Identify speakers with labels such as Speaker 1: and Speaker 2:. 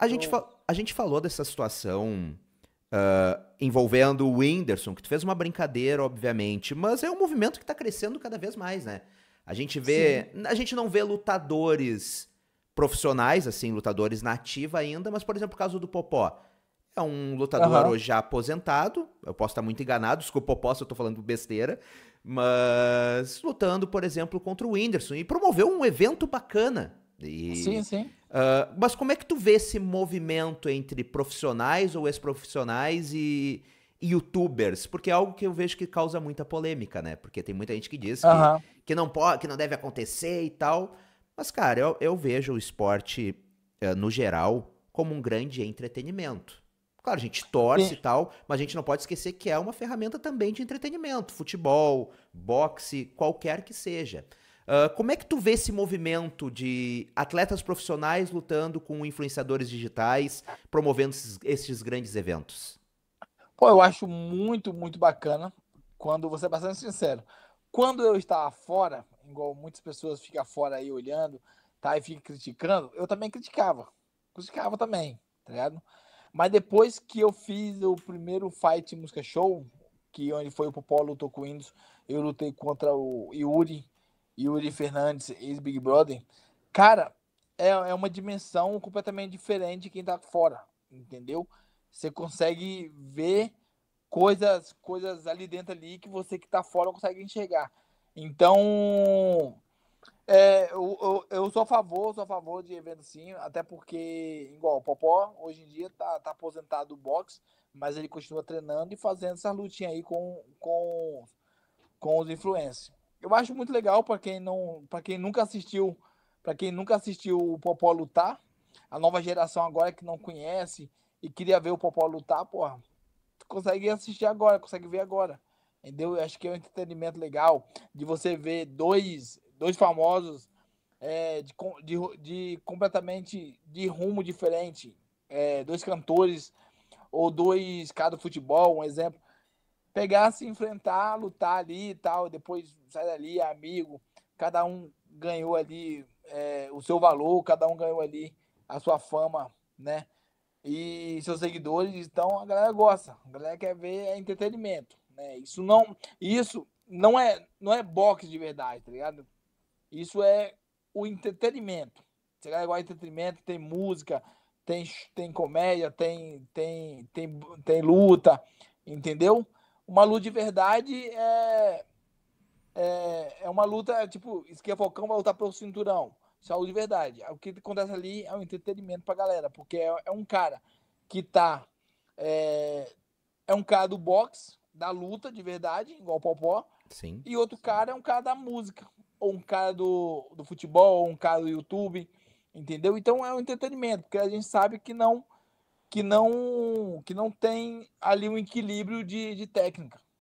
Speaker 1: A gente, a gente falou dessa situação uh, envolvendo o Whindersson, que tu fez uma brincadeira, obviamente, mas é um movimento que está crescendo cada vez mais, né? A gente vê. Sim. A gente não vê lutadores profissionais, assim, lutadores na ativa ainda, mas, por exemplo, o caso do Popó. É um lutador uhum. hoje já aposentado, eu posso estar muito enganado, desculpa, Popó, se eu estou falando besteira, mas lutando, por exemplo, contra o Whindersson e promoveu um evento bacana e, sim, sim. Uh, ah, mas como é que tu vê esse movimento entre profissionais ou ex-profissionais e youtubers? Porque é algo que eu vejo que causa muita polêmica, né? Porque tem muita gente que diz uhum. que, que, não pode, que não deve acontecer e tal. Mas, cara, eu, eu vejo o esporte, uh, no geral, como um grande entretenimento. Claro, a gente torce Sim. e tal, mas a gente não pode esquecer que é uma ferramenta também de entretenimento. Futebol, boxe, qualquer que seja. Ah, como é que tu vê esse movimento de atletas profissionais lutando com influenciadores digitais, promovendo esses, esses grandes eventos?
Speaker 2: Pô, eu acho muito, muito bacana quando você é bastante sincero. Quando eu estava fora, igual muitas pessoas ficam fora aí olhando, tá? E ficam criticando, eu também criticava. Criticava também, tá ligado? Mas depois que eu fiz o primeiro fight música show, que onde foi o Popó lutou com o Windows, eu lutei contra o Yuri, Yuri Fernandes, ex-Big Brother, cara, é, é uma dimensão completamente diferente de quem tá fora, entendeu? Você consegue ver coisas coisas ali dentro ali que você que tá fora consegue enxergar. Então, é, eu, eu, eu, sou a favor, sou a favor de evento sim, até porque, igual, o Popó hoje em dia tá, tá aposentado do boxe, mas ele continua treinando e fazendo essa lutinha aí com, com, com os influencers. Eu acho muito legal para quem não, para quem nunca assistiu, para quem nunca assistiu o Popó lutar, a nova geração agora que não conhece e queria ver o Popó lutar, porra, consegue assistir agora, consegue ver agora. Entendeu? Eu acho que é um entretenimento legal de você ver dois, dois famosos é, de, de, de, completamente de rumo diferente. É, dois cantores ou dois caras do futebol, um exemplo, pegar, se enfrentar, lutar ali e tal, depois sai dali, é amigo, cada um ganhou ali é, o seu valor, cada um ganhou ali a sua fama, né? E seus seguidores, então a galera gosta, a galera quer ver é entretenimento, né? Isso não, isso não é, não é boxe de verdade, tá ligado? Isso é o entretenimento. Você é igual entretenimento, tem música, tem, tem comédia, tem, tem, tem, tem luta, entendeu? uma luta de verdade é, é, é uma luta, tipo, Esquia Falcão vai lutar pelo cinturão. Saúde é de verdade. O que acontece ali é um entretenimento pra galera, porque é, é um cara que tá. É, é um cara do boxe, da luta de verdade, igual o Popó. Sim. E outro cara é um cara da música, ou um cara do, do futebol, ou um cara do YouTube, entendeu? Então é um entretenimento, porque a gente sabe que não que não que não tem ali um equilíbrio de, de técnica.